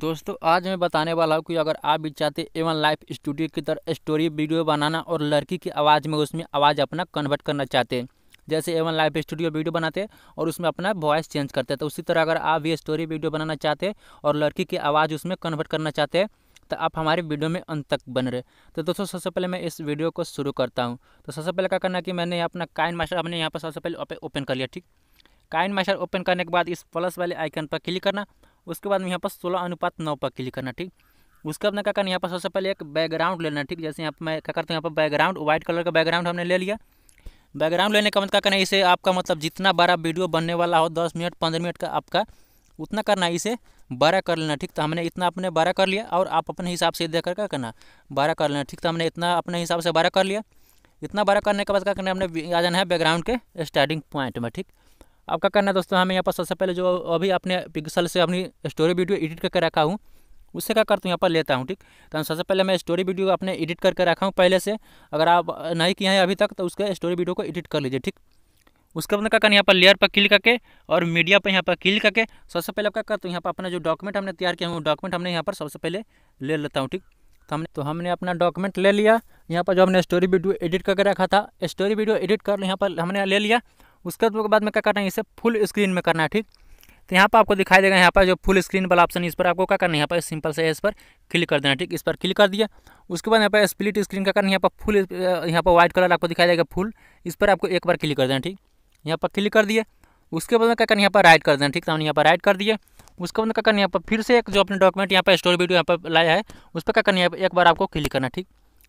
दोस्तों आज मैं बताने वाला हूँ कि अगर आप भी चाहते एवन लाइफ स्टूडियो की तरह स्टोरी वीडियो बनाना और लड़की की आवाज़ में उसमें आवाज़ अपना कन्वर्ट करना चाहते हैं जैसे एवन लाइफ स्टूडियो वीडियो बनाते हैं और उसमें अपना वॉइस चेंज करते हैं तो उसी तरह अगर आप भी स्टोरी वीडियो बनाना चाहते हैं और लड़की की आवाज़ उसमें कन्वर्ट करना चाहते हैं तो आप हमारे वीडियो में अंत तक बन रहे तो दोस्तों सबसे पहले मैं इस वीडियो को शुरू करता हूँ तो सबसे पहले क्या करना कि मैंने अपना काइन मास्टर अपने यहाँ पर सबसे पहले ओपन कर लिया ठीक काइन मास्टर ओपन करने के बाद इस प्लस वाले आइकन पर क्लिक करना उसके बाद में यहाँ पर सोलह अनुपात नौ पर क्लिक करना ठीक उसके बाद क्या करना यहाँ पर सबसे पहले एक बैकग्राउंड लेना ठीक जैसे यहाँ पर मैं क्या करता हूँ यहाँ पर बैकग्राउंड व्हाइट कलर का बैकग्राउंड हमने ले लिया बैकग्राउंड लेने का मतलब क्या करना है इसे आपका मतलब जितना बड़ा वीडियो बनने वाला हो दस मिनट पंद्रह मिनट का आपका उतना करना है इसे बारह कर लेना ठीक तो हमने इतना अपने बारह कर लिया और आप अपने हिसाब से देख कर क्या करना बारह कर लेना ठीक तो हमने इतना अपने हिसाब से बारह कर लिया इतना बारह करने के बाद क्या करना हमने आ जाना है बैकग्राउंड के स्टार्टिंग पॉइंट में ठीक आपका करना है दोस्तों हमें हाँ, यहाँ पर सबसे पहले जो अभी आपने पिक्सल से अपनी स्टोरी वीडियो एडिट करके रखा हूँ उससे क्या करता हूँ यहाँ पर लेता हूँ ठीक तो सबसे पहले मैं स्टोरी वीडियो अपने एडिट करके रखा हूँ पहले से अगर आप नहीं किए हैं अभी तक तो उसके स्टोरी वीडियो को एडिट कर लीजिए ठीक उसके बाद क्या करना यहाँ पर लेयर पर क्लिक करके और मीडिया पर यहाँ पर क्लिक करके सबसे पहले क्या करता हूँ यहाँ पर अपना जो डॉक्यूमेंट हमने तैयार किया हूँ डॉक्यूमेंट हमने यहाँ पर सबसे पहले ले लेता हूँ ठीक तो हमने तो हमने अपना डॉक्यूमेंट ले लिया यहाँ पर जो हमने स्टोरी वीडियो एडिट करके रखा था स्टोरी वीडियो एडिट कर यहाँ पर हमने ले लिया उसके बाद में क्या करना है इसे फुल स्क्रीन में करना है ठीक तो यहाँ पर आपको दिखाई देगा यहाँ पर जो फुल स्क्रीन वाला ऑप्शन इस पर आपको क्या करना है यहाँ पर सिंपल से इस पर क्लिक कर देना ठीक इस पर क्लिक कर दिया उसके बाद यहाँ पर स्प्लिट स्क्रीन का करना यहाँ पर फुल यहाँ पर व्हाइट कलर आपको दिखाई देगा फुल इस पर आपको एक बार क्लिक कर देना ठीक यहाँ पर क्लिक कर दिया उसके बाद में क्या करना यहाँ पर राइट कर देना ठीक तो यहाँ पर राइट कर दिया उसके बाद क्या करना यहाँ पर फिर से एक जो अपने डॉक्यूमेंट यहाँ पर स्टोर वीडियो यहाँ पर लाया है उस पर क्या करना है एक बार आपको क्लिक करना ठीक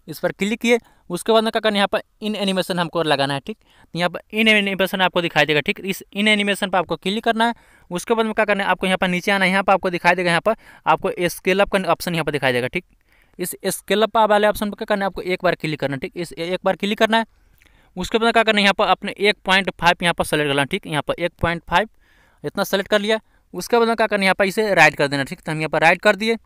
इस पर क्लिक किए उसके बाद में क्या करना यहाँ पर इन एनिमेशन हमको लगाना है ठीक यहाँ पर इन एनिमेशन आपको दिखाई देगा ठीक इस इन एनिमेशन पर आपको क्लिक करना है उसके बाद में क्या करना है आपको यहाँ पर नीचे आना है यहाँ पर आपको दिखाई देगा यहाँ पर आपको स्केल अप का ऑप्शन यहाँ पर दिखाई देगा ठीक इस स्केल अप वाले ऑप्शन पर क्या करना है आपको एक बार क्लिक करना है ठीक इस एक बार क्लिक करना है उसके बाद क्या करना है यहाँ पर अपने एक पॉइंट फाइव यहाँ पर सेलेक्ट करना ठीक यहाँ पर एक पॉइंट फाइव इतना सेलेक्ट कर लिया उसके बाद क्या करना है यहाँ पर इसे राइट कर देना ठीक तो हम यहाँ पर राइट कर दिए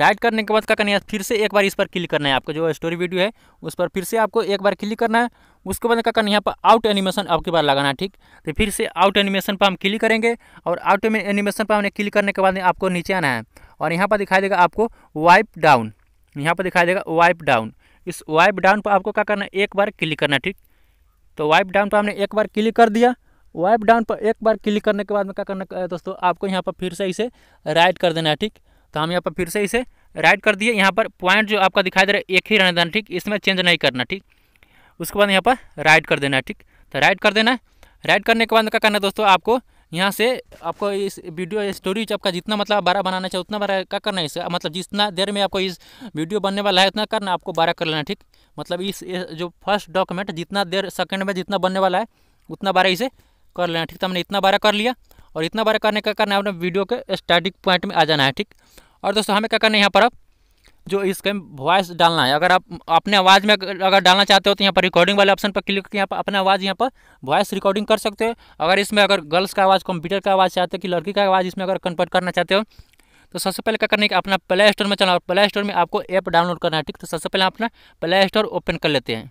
राइट करने के बाद क्या करना है फिर से एक बार इस पर क्लिक करना है आपको जो स्टोरी वीडियो है उस पर फिर से आपको एक बार क्लिक करना है उसके बाद क्या करना है यहाँ पर आउट एनिमेशन आपके बार लगाना है ठीक तो फिर से आउट एनिमेशन पर हम क्लिक करेंगे और आउट एनिमेशन पर हमने क्लिक करने के बाद आपको नीचे आना है और यहाँ पर दिखाई देगा आपको वाइप डाउन यहाँ पर दिखाई देगा वाइप डाउन इस वाइप डाउन पर आपको क्या करना है एक बार क्लिक करना है ठीक तो वाइप डाउन पर हमने एक बार क्लिक कर दिया वाइप डाउन पर एक बार क्लिक करने के बाद में क्या करना है दोस्तों आपको यहाँ पर फिर से इसे राइट कर देना है ठीक तो हम यहाँ पर फिर से इसे राइट कर दिए यहाँ पर पॉइंट जो आपका दिखाई दे रहा है एक ही रहने देना ठीक इसमें चेंज नहीं करना ठीक उसके बाद यहाँ पर राइट कर देना है ठीक तो राइट कर देना है राइट करने के बाद क्या करना है दोस्तों आपको यहाँ से आपको इस वीडियो स्टोरी आपका जितना मतलब बड़ा बनाना चाहिए उतना बड़ा क्या करना है इसे मतलब जितना देर में आपको इस वीडियो बनने वाला है उतना करना आपको बारह कर लेना ठीक मतलब इस जो फर्स्ट डॉक्यूमेंट जितना देर सेकेंड में जितना बनने वाला है उतना बारह इसे कर लेना ठीक तो हमने इतना बारह कर लिया और इतना बारह करने का करना है अपने वीडियो के स्टार्टिंग पॉइंट में आ जाना है ठीक और दोस्तों हमें क्या करना है यहाँ पर अब जो इसके वॉइस डालना है अगर आप अपने आवाज़ में अगर डालना चाहते हो तो यहाँ पर रिकॉर्डिंग वाले ऑप्शन पर क्लिक करके यहाँ पर अपना आवाज़ यहाँ पर वॉइस रिकॉर्डिंग कर सकते हो अगर इसमें अगर गर्ल्स का आवाज़ कंप्यूटर का आवाज़ चाहते हो कि लड़की का आवाज़ इसमें अगर कन्वर्ट करना चाहते हो तो सबसे पहले क्या करना है कि अपना प्ले स्टोर में चलना और प्ले स्टोर में आपको ऐप डाउनलोड करना है ठीक तो सबसे पहले अपना प्ले स्टोर ओपन कर लेते हैं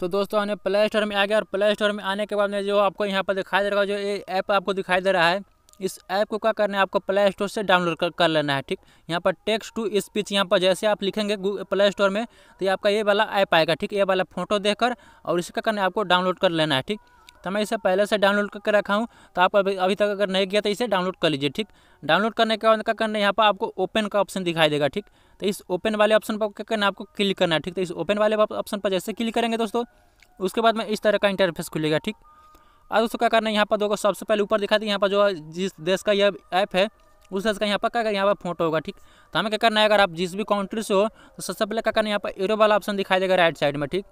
तो दोस्तों हमने प्ले स्टोर में आ गया और प्ले स्टोर में आने के बाद में जो आपको यहाँ पर दिखाई दे रहा है जो ये ऐप आपको दिखाई दे रहा है इस ऐप को क्या करना है आपको प्ले स्टोर से डाउनलोड कर, कर लेना है ठीक यहाँ पर टेक्स्ट टू स्पीच यहाँ पर जैसे आप लिखेंगे प्ले स्टोर में तो ये आपका ये वाला ऐप आएगा ठीक ये वाला फोटो देखकर और इसे क्या करना है आपको डाउनलोड कर लेना है ठीक तो मैं इसे पहले से डाउनलोड करके रखा हूँ तो आप अभी अभी तक अगर नहीं किया तो इसे डाउनलोड कर लीजिए ठीक डाउनलोड करने के बाद क्या करना है यहाँ पर आपको ओपन का ऑप्शन दिखाई देगा ठीक तो इस ओपन वाले ऑप्शन पर क्या करना है आपको क्लिक करना है ठीक तो इस ओपन वाले ऑप्शन पर जैसे क्लिक करेंगे दोस्तों उसके बाद में इस तरह का इंटरफेस खुलेगा ठीक और उसको क्या करना है यहाँ पर देखो सबसे पहले ऊपर दिखा दी यहाँ पर जो जिस देश का यह ऐप है उस देश का यहाँ पर क्या यहाँ पर फोटो होगा ठीक तो हमें क्या करना है अगर आप जिस भी कंट्री से हो तो सबसे पहले क्या करना है यहाँ पर एरो वाला ऑप्शन दिखाई देगा राइट साइड में ठीक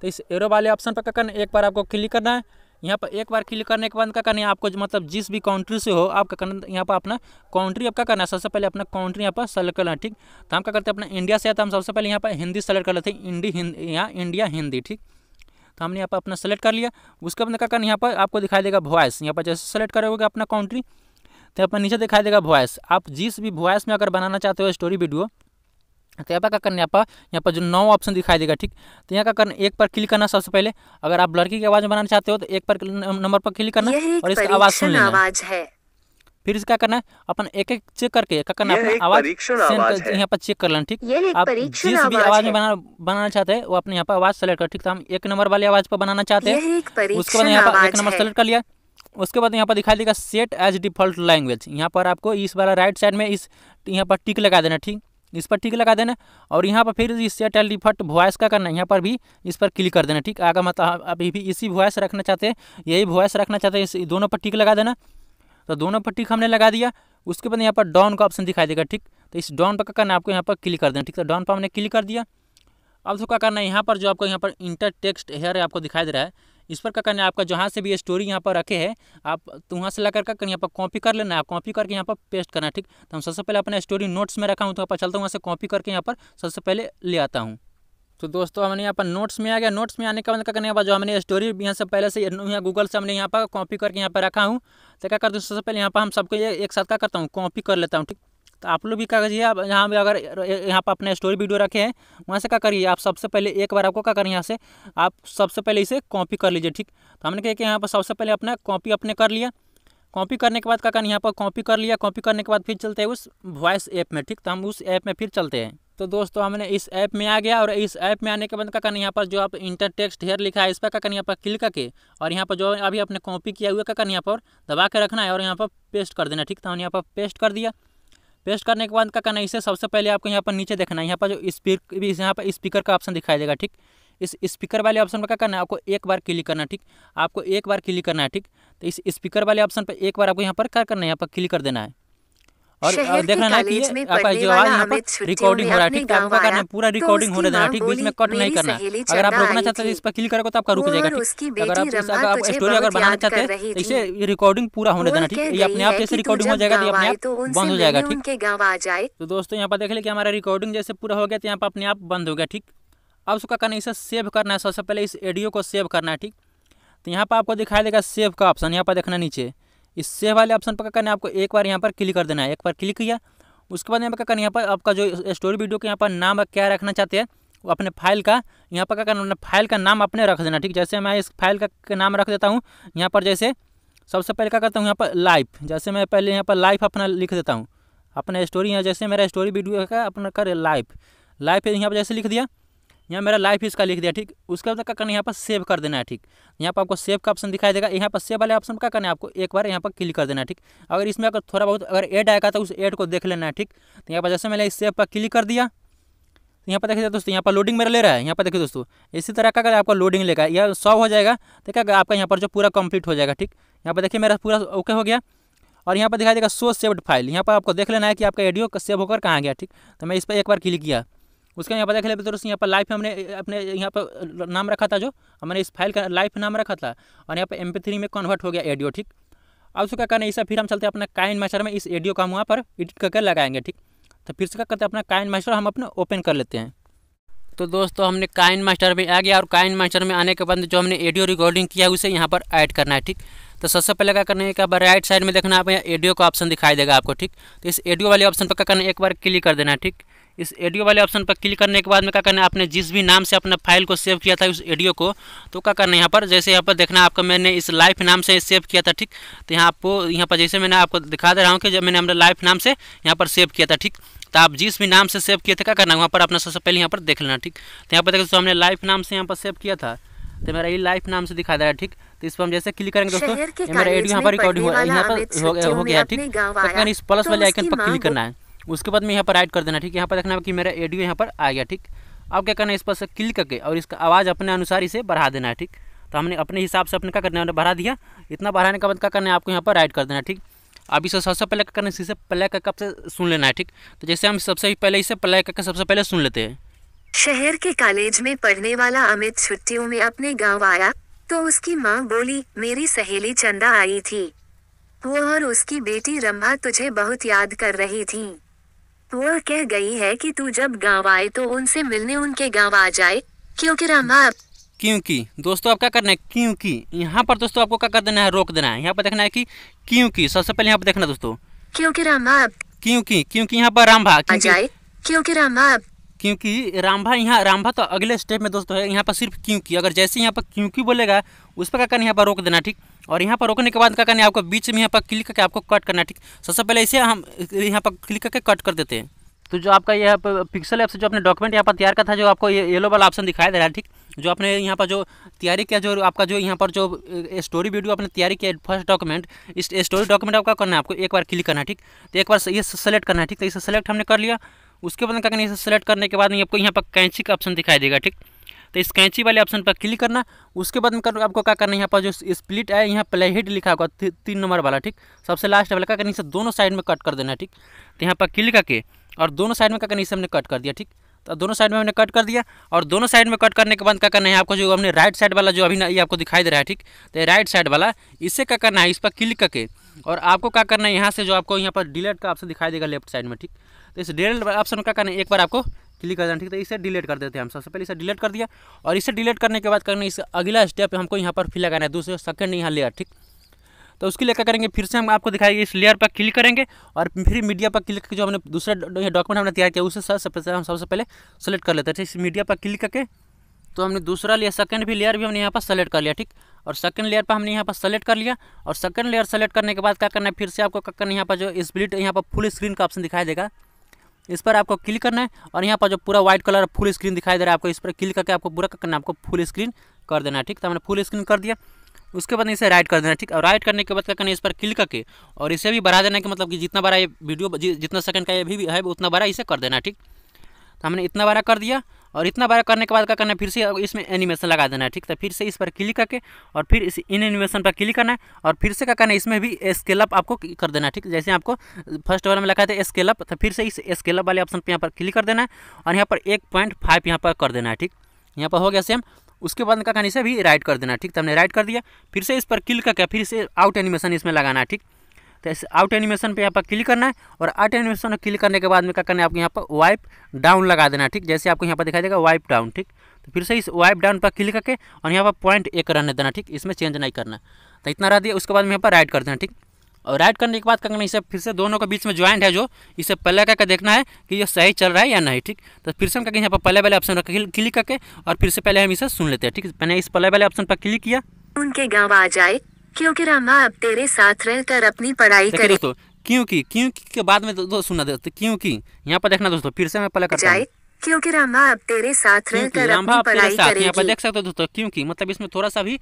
तो इस एरो वाले ऑप्शन पर क्या करना है एक बार आपको क्लिक करना है यहाँ पर एक बार क्लिक करने के बाद क्या करना है आपको मतलब जिस भी कंट्री से हो आप क्या करना यहाँ पर अपना कंट्री आप क्या करना है सबसे पहले अपना कंट्री यहाँ पर सेलेक्ट करना है ठीक तो हम क्या करते हैं अपना इंडिया से है तो हम सबसे पहले यहाँ पर हिंदी सेलेक्ट कर लेते हैं इंडी हिंदी यहाँ इंडिया हिंदी ठीक तो हमने यहाँ पर अपना सेलेक्ट कर लिया उसके बाद क्या करना यहाँ पर आपको दिखाई देगा वॉइस यहाँ पर जैसे सेलेक्ट करोगे अपना कंट्री तो यहाँ पर नीचे दिखाई देगा वॉइस आप जिस भी वॉइस में अगर बनाना चाहते हो स्टोरी वीडियो तो यहाँ पर क्या करना यहाँ पर यहाँ पर जो नौ ऑप्शन दिखाई देगा ठीक तो यहाँ का करना एक पर क्लिक करना सबसे पहले अगर आप लड़की की आवाज़ बनाना चाहते हो तो एक पर नंबर पर क्लिक करना और इसकी आवाज़ सुन लेना आवाज है फिर क्या करना है अपन एक एक चेक करके क्या करना है आवाज यहाँ पर चेक कर लेना ठीक आप जिस भी आवाज में बनाना चाहते हैं वो अपने यहाँ पर आवाज सेलेक्ट कर ठीक तो हम एक नंबर वाली आवाज पर बनाना चाहते हैं उसके बाद यहाँ पर एक नंबर सेलेक्ट कर लिया उसके बाद यहाँ पर दिखाई देगा सेट एज डिफॉल्ट लैंग्वेज यहाँ पर आपको इस वाला राइट साइड में इस यहाँ पर टिक लगा देना ठीक इस पर टिक लगा देना और यहाँ पर फिर इस सेट एल डिफॉल्ट वॉइस का करना यहाँ पर भी इस पर क्लिक कर देना ठीक आगे मतलब अभी भी इसी वॉइस रखना चाहते हैं यही वॉइस रखना चाहते हैं इस दोनों पर टिक लगा देना तो दोनों पर टिक हमने लगा दिया उसके बाद यहाँ पर डॉन का ऑप्शन दिखाई देगा ठीक तो इस डॉन पर क्या करना है आपको यहाँ पर क्लिक कर देना ठीक है तो डॉन पर हमने क्लिक कर दिया अब तो क्या करना है यहाँ पर जो आपको यहाँ पर इंटर टेक्स्ट हेयर आपको दिखाई दे रहा है इस पर क्या करना है आपका जहाँ से भी स्टोरी यहाँ पर रखे है आप तो वहाँ से लगा कर यहाँ पर कॉपी कर लेना है कॉपी करके यहाँ पर पेस्ट करना ठीक तो हम सबसे पहले अपना स्टोरी नोट्स में रखा हूँ तो यहाँ पर चलता हूँ वहाँ से कॉपी करके यहाँ पर सबसे पहले ले आता हूँ तो दोस्तों हमने यहाँ पर नोट्स में आ गया नोट्स में आने का मतलब क्या करने के बाद जो हमने स्टोरी यहाँ से पहले से यहाँ गूगल से हमने यहाँ पर कॉपी करके यहाँ पर रखा हूँ तो क्या करते हैं सबसे पहले यहाँ पर हम सबको ये एक साथ क्या करता हूँ कॉपी कर लेता हूँ ठीक तो आप लोग भी क्या करिए आप यहाँ पर अगर यहाँ पर अपने स्टोरी वीडियो रखे हैं वहाँ से क्या करिए आप सबसे पहले एक बार आपको क्या करें यहाँ से आप सबसे पहले इसे कॉपी कर लीजिए ठीक तो हमने कहा कि यहाँ पर सबसे पहले अपना कॉपी अपने कर लिया कॉपी करने के बाद का ने यहाँ पर कॉपी कर लिया कॉपी करने के बाद फिर चलते हैं उस वॉइस ऐप में ठीक तो हम उस ऐप में फिर चलते हैं तो दोस्तों हमने इस ऐप में आ गया और इस ऐप में आने के बाद क्या कहना यहाँ पर जो आप इंटर टेक्स्ट हेयर लिखा है इस पर का ने यहाँ पर क्लिक करके और यहाँ पर जो अभी आपने कॉपी किया हुआ का कहना यहाँ पर दबा के रखना है और यहाँ पर पेस्ट कर देना ठीक तो हमने यहाँ पर पेस्ट कर दिया पेस्ट करने के बाद काका कहना इसे सबसे पहले आपको यहाँ पर नीचे देखना है यहाँ पर जो स्पीकर यहाँ पर स्पीकर का ऑप्शन दिखाई देगा ठीक इस स्पीकर वाले ऑप्शन पर क्या करना है आपको एक बार क्लिक करना है ठीक आपको एक बार क्लिक करना है ठीक तो इस स्पीकर वाले ऑप्शन पर एक बार आपको यहाँ पर क्या करना है यहाँ पर क्लिक कर देना है और देखना ना कि आपका जो आवाज यहाँ पर रिकॉर्डिंग हो रहा है ठीक है तो आपका करना है पूरा रिकॉर्डिंग तो होने देना ठीक बीच में कट नहीं करना अगर आप रोकना चाहते हैं इस पर क्लिक करोगे तो आपका रुक जाएगा ठीक अगर आप स्टोरी अगर बनाना चाहते हैं तो, तो इसे रिकॉर्डिंग पूरा होने देना ठीक है अपने आप जैसे रिकॉर्डिंग हो जाएगा तो अपने आप बंद हो जाएगा ठीक है तो दोस्तों यहाँ पर देख लिया हमारा रिकॉर्डिंग जैसे पूरा हो गया तो यहाँ पर अपने आप बंद हो गया ठीक अब उसका करना इसे सेव करना है सबसे पहले इस एडियो को सेव करना है ठीक तो यहाँ पर आपको दिखाई देगा सेव का ऑप्शन यहाँ पर देखना नीचे इस सेव वाले ऑप्शन पर क्या करना है आपको एक बार यहाँ पर क्लिक कर देना है एक बार क्लिक किया उसके बाद यहाँ पर क्या करना यहाँ पर आपका जो स्टोरी वीडियो का यहाँ पर नाम क्या रखना चाहते हैं वो अपने फाइल का यहाँ पर क्या करना फाइल का नाम अपने रख देना ठीक जैसे मैं इस फाइल का नाम रख देता हूँ यहाँ पर जैसे सबसे पहले क्या करता हूँ यहाँ पर लाइफ जैसे मैं पहले यहाँ पर लाइफ अपना लिख देता हूँ अपना स्टोरी यहाँ जैसे मेरा स्टोरी वीडियो का अपना कर लाइफ लाइफ यहाँ पर जैसे लिख दिया यहाँ मेरा लाइफ इसका लिख दिया ठीक उसके बाद क्या करना है यहाँ पर सेव कर देना है ठीक यहाँ पर आपको सेव का ऑप्शन दिखाई देगा यहाँ पर सेव वाले ऑप्शन क्या करना है आपको एक बार यहाँ पर क्लिक कर देना है ठीक अगर इसमें अगर थोड़ा बहुत अगर एड आएगा तो उस एड को देख लेना है ठीक तो यहाँ पर जैसे मैंने इस सेव पर क्लिक कर दिया यहाँ पर देखिए दोस्तों यहाँ पर लोडिंग मेरा ले रहा है यहाँ पर देखिए दोस्तों इसी तरह का अगर आपका लोडिंग लेगा या सॉव हो जाएगा तो क्या आपका यहाँ पर जो पूरा कंप्लीट हो जाएगा ठीक यहाँ पर देखिए मेरा पूरा ओके हो गया और यहाँ पर दिखाई देगा सो सेव्ड फाइल यहाँ पर आपको देख लेना है कि आपका एडियो सेव होकर कहाँ गया ठीक तो मैं इस पर एक बार क्लिक किया उसके तो यहाँ पर देख लेते दोस्तों यहाँ पर लाइफ हमने अपने यहाँ पर नाम रखा था जो हमने इस फाइल का लाइफ नाम रखा था और यहाँ पर एम में कन्वर्ट हो गया एडियो ठीक अब उसका करना इसे फिर हम चलते हैं अपना काइन मैचर में इस एडियो को हम वहाँ पर एडिट करके लगाएंगे ठीक तो फिर से क्या करते हैं अपना काइन मास्टर हम अपना ओपन कर लेते हैं तो दोस्तों हमने काइन मास्टर में आ गया और काइन मास्टर में आने के बाद जो हमने एडियो रिकॉर्डिंग किया उसे यहाँ पर ऐड करना है ठीक तो सबसे पहले क्या करना है एक बार राइट साइड में देखना आप यहाँ एडियो का ऑप्शन दिखाई देगा आपको ठीक तो इस एडियो वाले ऑप्शन पर क्या करना है एक बार क्लिक कर देना है ठीक इस ऑडियो वाले ऑप्शन पर क्लिक करने के बाद में क्या करना है आपने जिस भी नाम से अपने फाइल को सेव किया था उस ऑडियो को तो क्या करना है यहाँ पर जैसे यहाँ पर देखना आपका मैंने इस लाइफ नाम से सेव किया था ठीक तो यहाँ आपको यहाँ पर जैसे मैंने आपको दिखा दे रहा हूँ कि जब मैंने अपने लाइफ नाम से यहाँ पर सेव किया था ठीक तो आप जिस भी नाम से सेव किए थे क्या करना है वहाँ पर अपना सबसे पहले यहाँ पर देख लेना ठीक तो यहाँ पर देखो तो हमने लाइफ नाम से यहाँ पर सेव किया था तो मेरा ये लाइफ नाम से दिखा दे रहा है ठीक तो इस पर हम जैसे क्लिक करेंगे दोस्तों मेरा एडियो यहाँ पर रिकॉर्डिंग हो गया ठीक इस प्लस वाले आइकन पर क्लिक करना है उसके बाद में यहाँ पर राइट कर देना ठीक है यहाँ पर देखना है कि मेरा एडियो यहाँ पर आ गया ठीक अब क्या करना है इस पर से क्लिक करके और इसका आवाज़ अपने अनुसार इसे बढ़ा देना है ठीक तो हमने अपने हिसाब से अपने क्या करना है बढ़ा दिया इतना बढ़ाने का बाद क्या करना है आपको यहाँ पर राइट कर देना ठीक अब इसे सबसे पहले क्या करना है इसे प्ले कब से सुन लेना है ठीक तो जैसे हम सबसे पहले इसे प्ले करके सबसे पहले सुन लेते हैं शहर के कॉलेज में पढ़ने वाला अमित छुट्टियों में अपने गाँव आया तो उसकी माँ बोली मेरी सहेली चंदा आई थी वो और उसकी बेटी रंभा तुझे बहुत याद कर रही थी वह कह गई है कि तू जब गाँव आए तो उनसे मिलने उनके गाँव आ जाए क्योंकि रामा क्योंकि दोस्तों आप क्या करना है क्योंकि यहाँ पर दोस्तों आपको क्या कर देना है रोक देना है यहाँ पर देखना है कि क्योंकि सबसे पहले यहाँ पर देखना दोस्तों क्योंकि रामा क्योंकि क्योंकि यहाँ पर रामभा क्योंकि रामा क्योंकि रामभा यहाँ रामभा तो अगले स्टेप में दोस्तों है यहाँ पर सिर्फ क्योंकि अगर जैसे यहाँ पर क्योंकि बोलेगा उस पर क्या करना यहाँ पर रोक देना ठीक और यहाँ पर रोकने के बाद क्या करना है आपको बीच में यहाँ पर क्लिक करके आपको कट करना है ठीक सबसे पहले इसे हम यहाँ पर क्लिक करके कट कर देते हैं तो जो आपका यह पिक्सल ऐप से जो अपने डॉक्यूमेंट यहाँ पर तैयार का था जो आपको ये येलो वाला ऑप्शन दिखाई दे रहा है ठीक जो आपने यहाँ पर जो तैयारी किया जो आपका जो यहाँ पर जो स्टोरी वीडियो आपने तैयारी किया फर्स्ट डॉक्यूमेंट इस स्टोरी डॉक्यूमेंट आपका करना है आपको एक बार क्लिक करना है ठीक तो एक बार ये सेलेक्ट करना है ठीक तो इसे सेलेक्ट हमने कर लिया उसके बाद क्या करना है इसे सेलेक्ट करने के बाद आपको यहाँ पर कैंची का ऑप्शन दिखाई देगा ठीक तो इस कैंची वाले ऑप्शन पर क्लिक करना उसके बाद में आपको क्या करना है यहाँ पर जो स्प्लिट है यहाँ प्लेहेड लिखा होगा तीन नंबर वाला ठीक सबसे लास्ट वाला क्या करना इसे दोनों साइड में कट कर देना ठीक तो यहाँ पर क्लिक करके और दोनों साइड में क्या करना इसे हमने कट कर दिया ठीक तो दोनों साइड में हमने कट कर दिया और दोनों साइड में कट करने के बाद क्या करना है आपको जो हमने राइट साइड वाला जो अभी ना ये आपको दिखाई दे रहा है ठीक तो राइट साइड वाला इसे क्या करना है इस पर क्लिक करके और आपको क्या करना है यहाँ से जो आपको यहाँ पर डिलेट का ऑप्शन दिखाई देगा लेफ्ट साइड में ठीक तो इस डिलेट ऑप्शन का करना है एक बार आपको क्लिक कर देना ठीक है तो इसे डिलीट कर देते हैं हम सबसे पहले इसे डिलीट कर दिया और इसे डिलीट करने के बाद करने इस अगला स्टेप हमको यहाँ पर फिर लगाना है दूसरे सेकंड यहाँ लेयर ठीक तो उसके लिए क्या करेंगे फिर से हम आपको दिखाएंगे इस लेयर पर क्लिक करेंगे और फिर मीडिया पर क्लिक करके जो हमने दूसरा डॉक्यूमेंट हमने तैयार किया उसे सबसे पहले हम सबसे पहले सेलेक्ट कर लेते हैं ठीक इस मीडिया पर क्लिक करके तो हमने दूसरा लिया सेकंड भी लेयर भी हमने यहाँ पर सेलेक्ट कर लिया ठीक और सेकंड लेयर पर हमने यहाँ पर सेलेक्ट कर लिया और सेकंड लेयर सेलेक्ट करने के बाद क्या करना है फिर से आपको क्या करना है यहाँ पर जो स्प्लिट यहाँ पर फुल स्क्रीन का ऑप्शन दिखाई देगा इस पर आपको क्लिक करना है और यहाँ पर जो पूरा व्हाइट कलर फुल स्क्रीन दिखाई दे रहा है आपको इस पर क्लिक करके आपको पूरा करना आपको फुल स्क्रीन कर देना है ठीक तो हमने फुल स्क्रीन कर दिया उसके बाद इसे राइट कर देना ठीक और राइट करने के बाद क्या करना है इस पर क्लिक करके और इसे भी बढ़ा देना है कि मतलब कि जितना बड़ा ये वीडियो जितना सेकंड का ये भी है उतना बड़ा इसे कर देना ठीक तो हमने इतना बड़ा कर दिया और इतना बार करने के बाद क्या करना है फिर से इसमें एनिमेशन लगा देना है ठीक है तो फिर से इस पर क्लिक करके और फिर इस इन एनिमेशन पर क्लिक करना है और फिर से क्या करना है इसमें भी स्केलअप आपको कर देना है ठीक जैसे आपको फर्स्ट वाला में लिखा था स्केलअप तो फिर से इस स्केलअप वाले ऑप्शन पर यहाँ पर क्लिक कर देना है और यहाँ पर एक पॉइंट फाइव यहाँ पर कर देना है ठीक यहाँ पर हो गया सेम उसके बाद का कहानी से भी राइट कर देना ठीक तो हमने राइट कर दिया फिर से इस पर क्लिक करके फिर से आउट एनिमेशन इसमें लगाना है ठीक तो इस आउट एनिमेशन पे यहाँ पर क्लिक करना है और आउट एनिमेशन पर क्लिक करने के बाद में क्या करना है आपको यहाँ पर वाइप डाउन लगा देना है ठीक जैसे आपको यहाँ पर दिखाई देगा वाइप डाउन ठीक तो फिर से इस वाइप डाउन पर क्लिक करके और यहाँ पर पॉइंट एक रहने देना ठीक इसमें चेंज नहीं करना तो इतना रह दिया उसके बाद में यहाँ पर राइट कर देना ठीक और राइट करने के बाद क्या करना इसे फिर से दोनों के बीच में ज्वाइंट है जो इसे पहले करके देखना है कि ये सही चल रहा है या नहीं ठीक तो फिर से हम क्या यहाँ पर पहले वाले ऑप्शन पर क्लिक करके और फिर से पहले हम इसे सुन लेते हैं ठीक मैंने इस पहले वाले ऑप्शन पर क्लिक किया उनके गाँव आ जाए क्योंकि रामा अब तेरे साथ रहकर अपनी पढ़ाई करे दोस्तों क्योंकि क्योंकि के बाद में दो, सुना दोस्तों क्योंकि यहाँ पर देखना दोस्तों फिर से मैं पहले करता हूँ क्योंकि रामा अब तेरे साथ रहकर अपनी पढ़ाई करेगी यहाँ पर देख सकते हो दोस्तों क्योंकि मतलब इसमें थोड़ा सा भी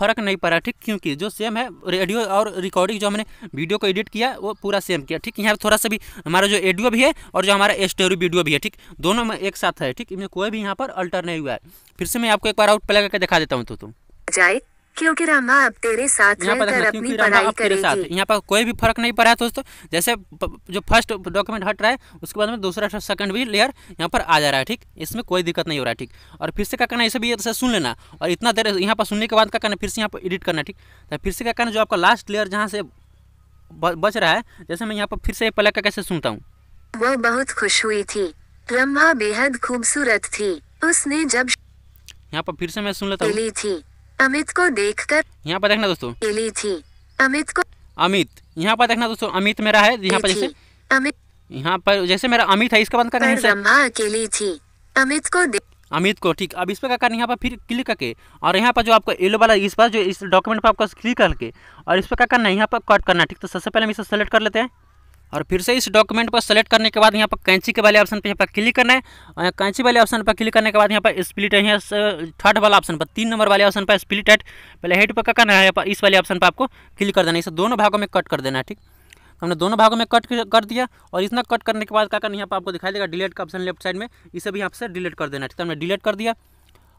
फर्क नहीं पड़ा ठीक क्योंकि जो सेम है रेडियो और रिकॉर्डिंग जो हमने वीडियो को एडिट किया वो पूरा सेम किया ठीक यहाँ थोड़ा सा भी हमारा जो एडियो भी है और जो हमारा स्टोरी वीडियो भी है ठीक दोनों में एक साथ है ठीक इसमें कोई भी यहाँ पर अल्टर नहीं हुआ है फिर से मैं आपको एक बार आउट प्ले करके दिखा देता हूँ तो तुम जाए क्योंकि रामा अब तेरे साथ रहकर अपनी पढ़ाई करेगी यहाँ पर कोई भी फर्क नहीं पड़ा है दोस्तों जैसे जो फर्स्ट डॉक्यूमेंट हट रहा है उसके बाद में दूसरा सेकंड भी लेयर यहाँ पर आ जा रहा है ठीक इसमें कोई दिक्कत नहीं हो रहा है ठीक और फिर से क्या करना इसे भी इसे सुन लेना और इतना देर यहाँ पर सुनने के बाद क्या करना फिर से यहाँ पर एडिट करना ठीक तो फिर से क्या करना जो आपका लास्ट लेयर जहाँ से बच रहा है जैसे मैं यहाँ पर फिर से पलक का कैसे सुनता हूँ वो बहुत खुश हुई थी रम्हा बेहद खूबसूरत थी उसने जब यहाँ पर फिर से मैं सुन लेता हूँ थी अमित को देख कर यहाँ पर देखना दोस्तों अमित को अमित यहाँ पर देखना दोस्तों अमित मेरा है यहाँ पर जैसे अमित यहाँ पर जैसे मेरा अमित है इसका बंद करना अकेली थी अमित को अमित को ठीक अब इस पर क्या करना यहाँ पर फिर क्लिक करके और यहाँ पर जो आपको येलो वाला इस पर जो इस डॉक्यूमेंट पर आपको क्लिक करके और इस पर क्या करना है यहाँ पर कट करना ठीक तो सबसे पहले हम इसे सेलेक्ट कर लेते हैं और फिर से इस डॉक्यूमेंट पर सेलेक्ट करने के बाद यहाँ पर कैंची के वाले ऑप्शन पर यहाँ पर क्लिक करना है और यहाँ कैंची वाले ऑप्शन पर क्लिक करने के बाद यहाँ पर स्प्लिट है थर्ड वाला ऑप्शन पर तीन नंबर वाले ऑप्शन पर स्प्लिट है पहले हेड पर क्या करना है यहाँ पर इस वाले ऑप्शन पर आपको क्लिक कर देना है इसे दोनों भागों में कट कर देना है ठीक तो हमने दोनों भागों में कट कर दिया और इतना कट करने के बाद क्या करना यहाँ पर आपको दिखाई देगा डिलीट का ऑप्शन लेफ्ट साइड में इसे भी यहाँ से डिलीट कर देना ठीक है तो हमने डिलीट कर दिया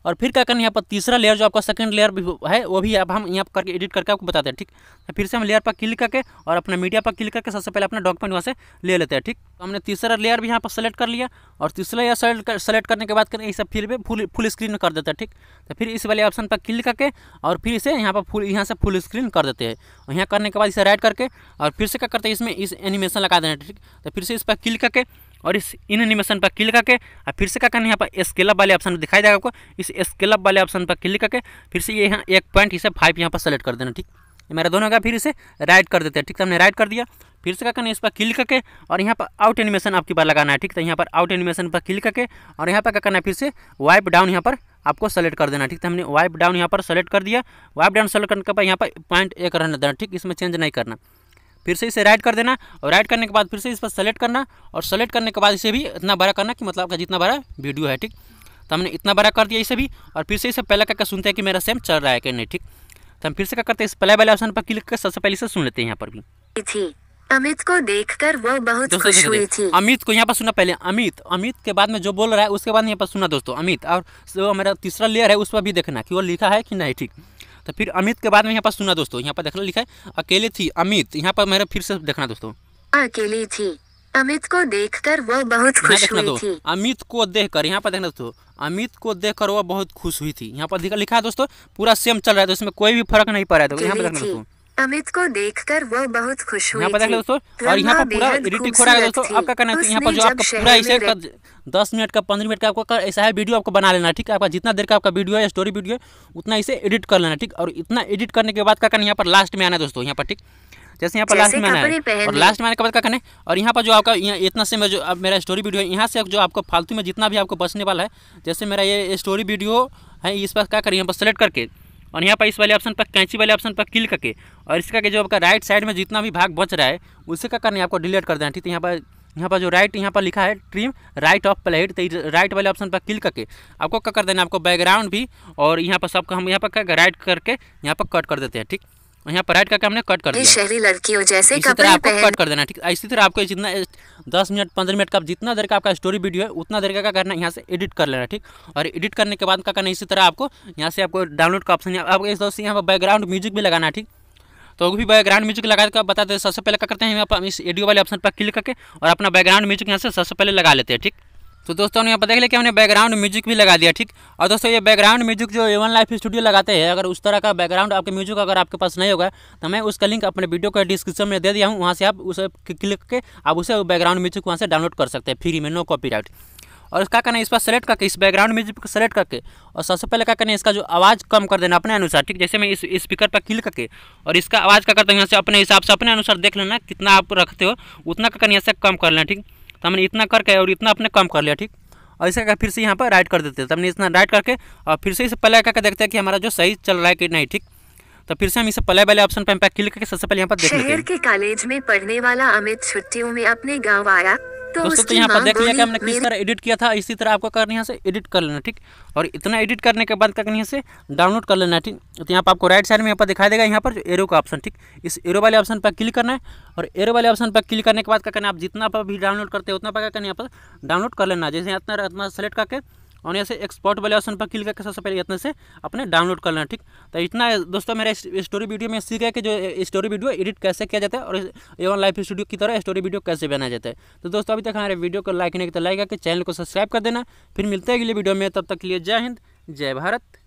और फिर क्या करना यहाँ पर तीसरा लेयर जो आपका सेकंड लेयर भी है वो भी अब हम यहाँ पर करके एडिट करके आपको बताते हैं ठीक तो फिर से हम लेयर पर क्लिक करके और अपने मीडिया पर क्लिक करके सबसे पहले अपना डॉक्यूमेंट वहाँ से ले लेते हैं ठीक तो हमने तीसरा लेयर भी यहाँ पर सेलेक्ट कर लिया और तीसरा लेयर सेलेक्ट कर, सेलेक्ट करने के बाद करें इसे फिर भी फुल फुल स्क्रीन कर देते हैं ठीक तो फिर इस वाले ऑप्शन पर क्लिक करके और फिर इसे यहाँ पर फुल यहाँ से फुल स्क्रीन कर देते हैं और यहाँ करने के बाद इसे राइट करके और फिर से क्या करते हैं इसमें इस एनिमेशन लगा देना ठीक तो फिर से इस पर क्लिक करके और इस इन एनिमेशन पर क्लिक करके और फिर से क्या करना यहाँ पर स्केलअप वाले ऑप्शन दिखाई देगा आपको इस स्केलअप वाले ऑप्शन पर क्लिक करके फिर से ये यहाँ एक पॉइंट इसे फाइव यहाँ पर सेलेक्ट कर देना ठीक मेरा दोनों का फिर इसे राइट कर देते हैं ठीक तो हमने राइट कर दिया फिर से क्या करना है इस पर क्लिक करके और यहाँ पर आउट एनिमेशन आपकी बार लगाना है ठीक है तो यहाँ पर आउट एनिमेशन पर क्लिक करके और यहाँ पर क्या करना है फिर से वाइप डाउन यहाँ पर आपको सेलेक्ट कर देना ठीक तो हमने वाइप डाउन यहाँ पर सेलेक्ट कर दिया वाइप डाउन सेलेक्ट करने के बाद यहाँ पर पॉइंट एक रहने देना ठीक इसमें चेंज नहीं करना फिर से इसे राइट कर देना और राइट करने के बाद फिर से इस पर सेलेक्ट करना और सेलेक्ट करने के बाद इसे भी इतना बड़ा करना कि मतलब आपका जितना बड़ा वीडियो है ठीक तो हमने इतना बड़ा कर दिया इसे भी और फिर से इसे पहले करके सुनते हैं कि मेरा सेम चल रहा है कि नहीं ठीक तो हम फिर से क्या करते हैं इस पहले वाले ऑप्शन पर क्लिक कर सबसे पहले इसे सुन लेते हैं यहाँ पर भी अमित को देखकर वो बहुत खुश हुई थी अमित को यहाँ पर सुना पहले अमित अमित के बाद में जो बोल रहा है उसके बाद यहाँ पर सुना दोस्तों अमित और जो हमारा तीसरा लेयर है उस पर भी देखना कि वो लिखा है कि नहीं ठीक तो फिर अमित के बाद में यहाँ पर सुना दोस्तों यहाँ पर देखना लिखा है अकेले थी अमित यहाँ पर मेरा फिर से देखना दोस्तों अकेले थी अमित को देखकर वो बहुत खुश हुई थी अमित को देखकर यहाँ पर देखना दोस्तों अमित को देखकर वह बहुत खुश हुई थी यहाँ पर लिखा है दोस्तों पूरा सेम चल रहा है तो इसमें कोई भी फर्क नहीं पड़ रहा है तो यहाँ पर देखना दोस्तों अमित को देखकर वो बहुत खुश हुई यहाँ दोस्तों और यहाँ पर पूरा एडिटिंग हो है दोस्तों आपका करना है यहाँ पर जो आपका पूरा इसे दस मिनट का पंद्रह मिनट का आपको ऐसा है वीडियो आपको बना लेना है ठीक है आपका जितना देर का आपका वीडियो है स्टोरी वीडियो है उतना इसे एडिट कर लेना ठीक और इतना एडिट करने के बाद का करना यहाँ पर लास्ट में आना दोस्तों यहाँ पर ठीक जैसे यहाँ पर लास्ट में आना है और लास्ट में आने के बाद क्या करना है और यहाँ पर जो आपका यहाँ इतना से जो मेरा स्टोरी वीडियो है यहाँ से जो आपको फालतू में जितना भी आपको बचने वाला है जैसे मेरा ये स्टोरी वीडियो है इस पर क्या करिए यहाँ पर सेलेक्ट करके और यहाँ पर इस वाले ऑप्शन पर कैंची वाले ऑप्शन पर क्लिक करके और इसका के जो आपका राइट साइड में जितना भी भाग बच रहा है उसे का करना आपको डिलीट कर देना ठीक है तो यहाँ पर यहाँ पर जो राइट यहाँ पर लिखा है ट्रिम राइट ऑफ प्लेट तो राइट वाले ऑप्शन पर क्लिक करके आपको क्या कर देना आपको बैकग्राउंड भी और यहाँ पर सबका हम यहाँ पर क्या राइट करके यहाँ पर कट कर देते हैं ठीक और यहाँ पर राइट करके हमने कट कर दिया शहरी लड़कियों जैसे इसी तरह आपको कट कर देना ठीक है इसी तरह आपको जितना दस मिनट पंद्रह मिनट का जितना देर का आपका स्टोरी वीडियो है उतना देर का क्या करना है यहाँ से एडिट कर लेना ठीक और एडिट करने के बाद क्या करना इसी तरह आपको यहाँ से आपको डाउनलोड का ऑप्शन आपको इस तरह से यहाँ पर बैकग्राउंड म्यूजिक भी लगाना है ठीक तो भी बैकग्राउंड म्यूजिक लगा कर बता दें सबसे पहले क्या करते हैं हम इस एडियो वाले ऑप्शन पर क्लिक करके और अपना बैकग्राउंड म्यूजिक यहाँ से सबसे पहले लगा लेते हैं ठीक तो दोस्तों यहाँ पर देख लिया कि हमने बैकग्राउंड म्यूजिक भी लगा दिया ठीक और दोस्तों ये बैकग्राउंड म्यूजिक जो एवन लाइफ स्टूडियो लगाते हैं अगर उस तरह का बैकग्राउंड आपके म्यूजिक अगर आपके पास नहीं होगा तो मैं उसका लिंक अपने वीडियो के डिस्क्रिप्शन में दे दिया हूँ वहाँ से आप उसे क्लिक करके आप उसे बैकग्राउंड म्यूजिक वहाँ से डाउनलोड कर सकते हैं फ्री में नो कॉपी और इसका करना है इस पर सेलेक्ट करके इस बैकग्राउंड म्यूजिक को सेलेक्ट करके और सबसे पहले क्या करना है इसका जो आवाज़ कम कर देना अपने अनुसार ठीक जैसे मैं इस स्पीकर पर क्लिक करके और इसका आवाज़ क्या करता हूँ यहाँ से अपने हिसाब से अपने अनुसार देख लेना कितना आप रखते हो उतना का करना यहाँ से कम कर लेना ठीक तो हमने इतना करके और इतना अपने कम कर लिया ठीक और इसे क्या फिर से यहाँ पर राइट कर देते हैं तो हमने इतना राइट करके और फिर से इसे पहले क्या देखते हैं कि हमारा जो सही चल रहा है कि नहीं ठीक तो फिर से हम इसे पहले वाले ऑप्शन पर क्लिक करके सबसे पहले यहाँ पर देखते शहर के कॉलेज में पढ़ने वाला अमित छुट्टियों में अपने गाँव आया तो दोस्तों तो यहाँ पर देख लिया कि हमने किस तरह एडिट किया था इसी तरह आपको करना यहाँ से एडिट कर लेना ठीक और इतना एडिट करने के बाद क्या करना यहाँ से डाउनलोड कर लेना ठीक तो यहाँ पर आपको राइट साइड में यहाँ पर दिखाई देगा यहाँ पर जो एरो का ऑप्शन ठीक इस एरो वाले ऑप्शन पर क्लिक करना है और एरो वाले ऑप्शन पर क्लिक करने के बाद क्या करना आप जितना पर भी डाउनलोड करते हैं उतना पर क्या करना यहाँ पर डाउनलोड कर लेना जैसे इतना इतना सेलेक्ट करके और यहाँ से एक्सपोर्ट वाले ऑप्शन पर क्लिक करके सबसे पहले इतने से अपने डाउनलोड करना लेना ठीक तो इतना दोस्तों मेरा स्टोरी वीडियो में सीख गया कि जो स्टोरी वीडियो एडिट कैसे किया जाता है और एवन लाइफ स्टूडियो की तरह स्टोरी वीडियो कैसे बनाया जाता है तो दोस्तों अभी तक हमारे वीडियो को लाइक नहीं तो लाइक करके चैनल को सब्सक्राइब कर देना फिर मिलते हैं अगले वीडियो में तब तक के लिए जय हिंद जय भारत